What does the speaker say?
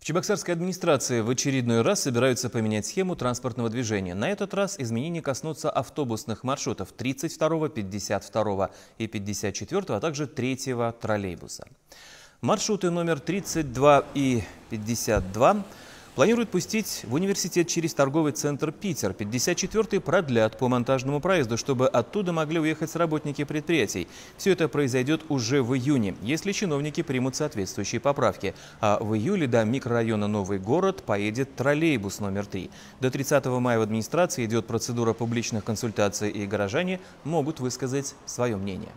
В Чебоксарской администрации в очередной раз собираются поменять схему транспортного движения. На этот раз изменения коснутся автобусных маршрутов 32, 52 и 54, а также 3 троллейбуса. Маршруты номер 32 и 52 планируют пустить в университет через торговый центр «Питер». 54-й продлят по монтажному проезду, чтобы оттуда могли уехать работники предприятий. Все это произойдет уже в июне, если чиновники примут соответствующие поправки. А в июле до микрорайона «Новый город» поедет троллейбус номер 3. До 30 мая в администрации идет процедура публичных консультаций, и горожане могут высказать свое мнение.